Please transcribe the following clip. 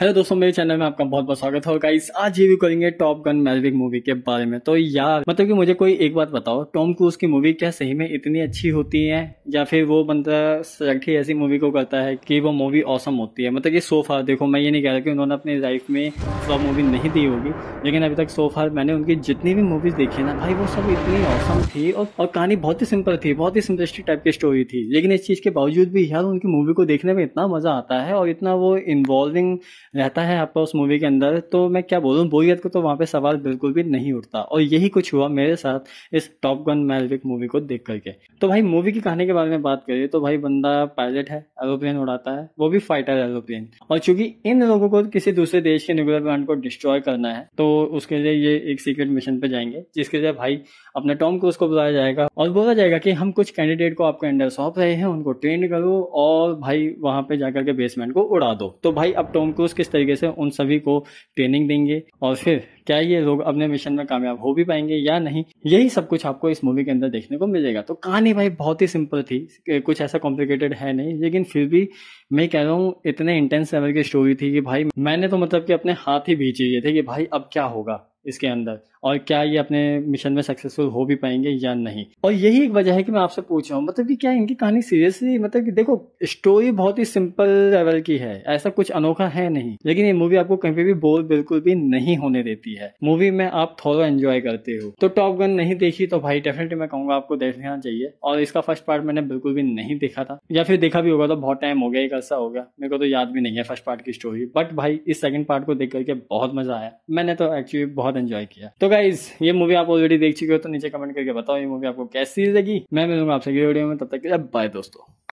hello दोस्तों मेरे channel में आपका बहुत बहुत स्वागत है गाइस आज रिव्यू करेंगे टॉप गन मैजरिक मूवी के बारे में तो यार मतलब कि मुझे कोई एक बात बताओ टॉम क्रूज की मूवी क्या सही में इतनी अच्छी होती है या फिर वो बंदा सठी ऐसी मूवी को करता है कि वो मूवी औसम होती है मतलब कि सोफार देखो मैं ये नहीं कह रहा कि उन्होंने अपनी लाइफ में वह मूवी नहीं दी होगी लेकिन अभी तक सोफार मैंने उनकी जितनी भी मूवीज़ देखी ना भाई वो सब इतनी औसम थी और, और कहानी बहुत ही सिंपल थी बहुत ही सिंपलिस्टिक टाइप की स्टोरी थी लेकिन इस चीज़ के बावजूद भी यार उनकी मूवी को देखने में इतना मज़ा आता है और इतना वो इन्वॉल्विंग रहता है आपका उस मूवी के अंदर तो मैं क्या बोलूँ बोरियत को तो वहाँ पे सवाल बिल्कुल भी नहीं उठता और यही कुछ हुआ मेरे साथ इस टॉप गन मैलविक मूवी को देख करके तो भाई मूवी की कहानी के बारे में बात करिए तो भाई बंदा पायलट है एरोप्लेन उड़ाता है वो भी फाइटर एरोप्लेन और चूंकि इन लोगों को किसी दूसरे देश के न्यूक्लियर प्लांट को डिस्ट्रॉय करना है तो उसके लिए ये एक सीक्रेट मिशन पे जाएंगे जिसके लिए भाई अपने टॉम क्रूज को बुलाया जाएगा और बोला जाएगा कि हम कुछ कैंडिडेट को आपके अंडर सौंप रहे हैं उनको ट्रेन करो और भाई वहां पे जाकर के बेसमेंट को उड़ा दो तो भाई अब टॉम क्रूज के किस तरीके से उन सभी को ट्रेनिंग देंगे और फिर क्या ये लोग अपने मिशन में कामयाब हो भी पाएंगे या नहीं यही सब कुछ आपको इस मूवी के अंदर देखने को मिलेगा तो कहानी भाई बहुत ही सिंपल थी कुछ ऐसा कॉम्प्लिकेटेड है नहीं लेकिन फिर भी मैं कह रहा हूँ इतने इंटेंस लेवल की स्टोरी थी कि भाई मैंने तो मतलब कि अपने हाथ ही भीजे लिए थे कि भाई अब क्या होगा इसके अंदर और क्या ये अपने मिशन में सक्सेसफुल हो भी पाएंगे या नहीं और यही एक वजह है कि मैं आपसे पूछ रहा हूँ मतलब कि क्या इनकी कहानी सीरियसली मतलब कि देखो स्टोरी बहुत ही सिंपल लेवल की है ऐसा कुछ अनोखा है नहीं लेकिन ये मूवी आपको कहीं पे भी बोर बिल्कुल भी नहीं होने देती है मूवी में आप थोड़ा एंजॉय करते हो तो टॉप गन नहीं देखी तो भाई डेफिनेटली मैं कहूंगा आपको देखना चाहिए और इसका फर्स्ट पार्ट मैंने बिल्कुल भी नहीं देखा था या फिर देखा भी होगा तो बहुत टाइम हो गया एक ऐसा हो गया मेरे को तो याद भी नहीं है फर्स्ट पार्ट की स्टोरी बट भाई इस सेकंड पार्ट को देख करके बहुत मजा आया मैंने तो एक्चुअली बहुत बहुत एंजॉय किया तो गाइज ये मूवी आप ऑलरेडी देख चुके हो तो नीचे कमेंट करके बताओ ये मूवी आपको कैसी लगी मैं मिलूंगा आपसे वीडियो में तब तक बाय दोस्तों